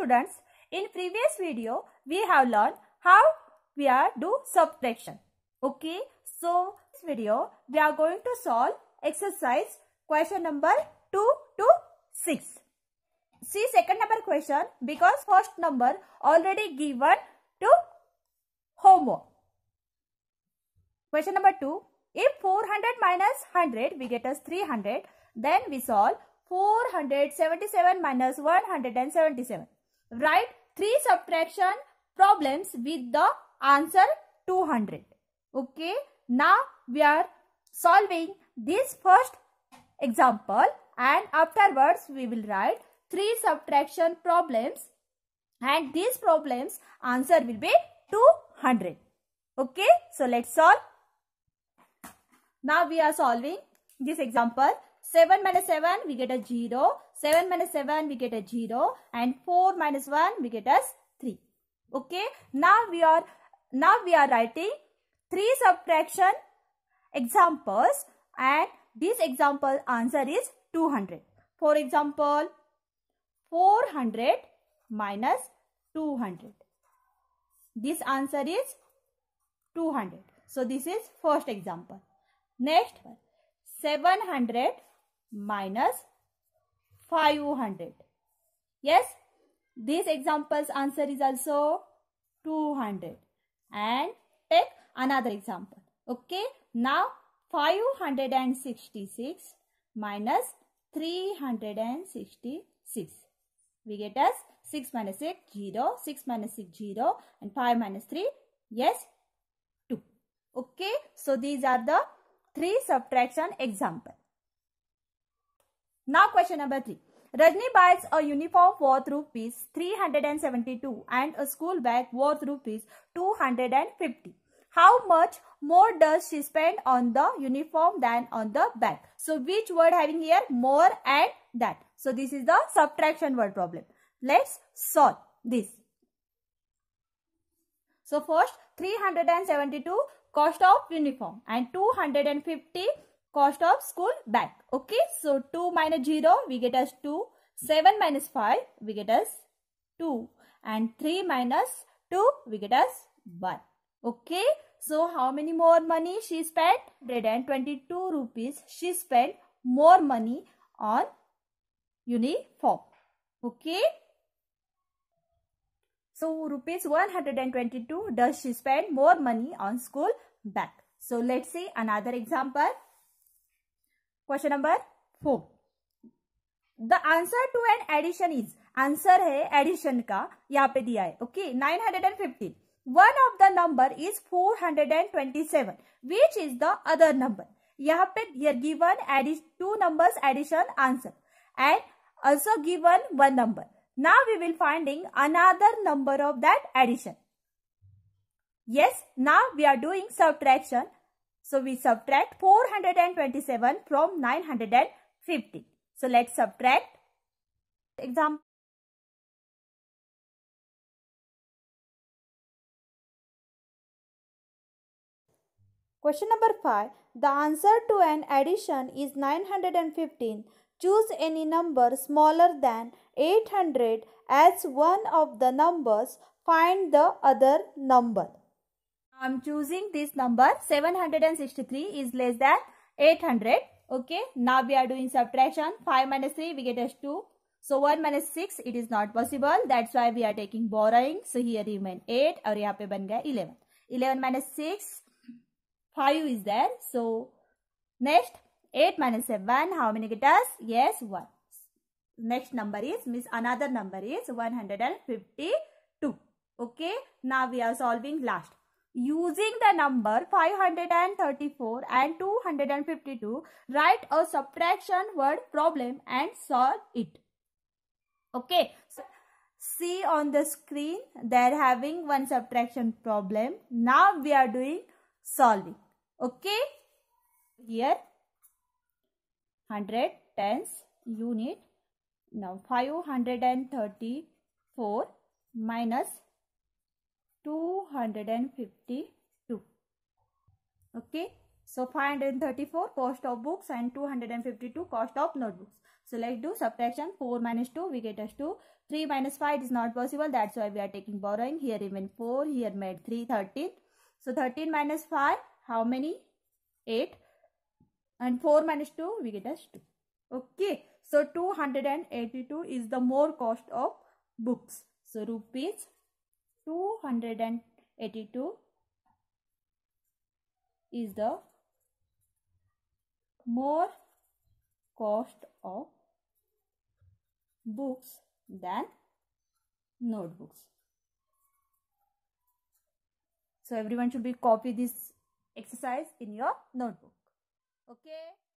students, in previous video, we have learned how we are do subtraction. Okay, so this video, we are going to solve exercise question number 2 to 6. See second number question because first number already given to homework. Question number 2. If 400 minus 100, we get as 300. Then we solve 477 minus 177. Write 3 subtraction problems with the answer 200. Okay. Now we are solving this first example and afterwards we will write 3 subtraction problems and these problems answer will be 200. Okay. So let's solve. Now we are solving this example 7 minus 7 we get a 0. 7 minus 7 we get a 0. And 4 minus 1 we get as 3. Okay. Now we are, now we are writing 3 subtraction examples and this example answer is 200. For example, 400 minus 200. This answer is 200. So, this is first example. Next one, 700 minus 500. Yes, this example's answer is also 200. And take another example. Okay, now 566 minus 366. We get as 6 minus 6, 0, 6 minus 6, 0 and 5 minus 3, yes, 2. Okay, so these are the three subtraction examples. Now question number 3. Rajni buys a uniform worth rupees 372 and a school bag worth rupees 250. How much more does she spend on the uniform than on the bag? So which word having here more and that. So this is the subtraction word problem. Let's solve this. So first 372 cost of uniform and 250 cost of school bag. Okay, so 2 minus 0 we get as 2, 7 minus 5 we get as 2 and 3 minus 2 we get as 1. Okay, so how many more money she spent? 122 rupees she spent more money on uniform. Okay. So rupees 122 does she spend more money on school bag. So let's see another example. Question number four the answer to an addition is answer है addition का यहाँ पे दिया है okay nine hundred and fifteen one of the number is four hundred and twenty seven which is the other number यहाँ पे given two numbers addition answer and also given one number now we will finding another number of that addition yes now we are doing subtraction So we subtract 427 from 950. So let's subtract example. Question number 5. The answer to an addition is 915. Choose any number smaller than 800 as one of the numbers. Find the other number. I am choosing this number 763 is less than 800. Okay. Now we are doing subtraction. 5 minus 3 we get as 2. So 1 minus 6 it is not possible. That's why we are taking borrowing. So here remain 8 और here पे बन 11. 11 minus 6 5 is there. So next 8 minus 7 how many get us? Yes 1. Next number is means another number is 152. Okay. Now we are solving last. Using the number 534 and 252, write a subtraction word problem and solve it. Okay. So, see on the screen, they are having one subtraction problem. Now we are doing solving. Okay. Here, 100 tens unit. Now 534 minus 252 okay so 534 cost of books and 252 cost of notebooks so let's do subtraction 4 minus 2 we get us to 3 minus 5 is not possible that's why we are taking borrowing here even 4 here made 3 13 so 13 minus 5 how many 8 and 4 minus 2 we get us 2 okay so 282 is the more cost of books so rupees 282 82 is the more cost of books than notebooks. So everyone should be copy this exercise in your notebook. Okay.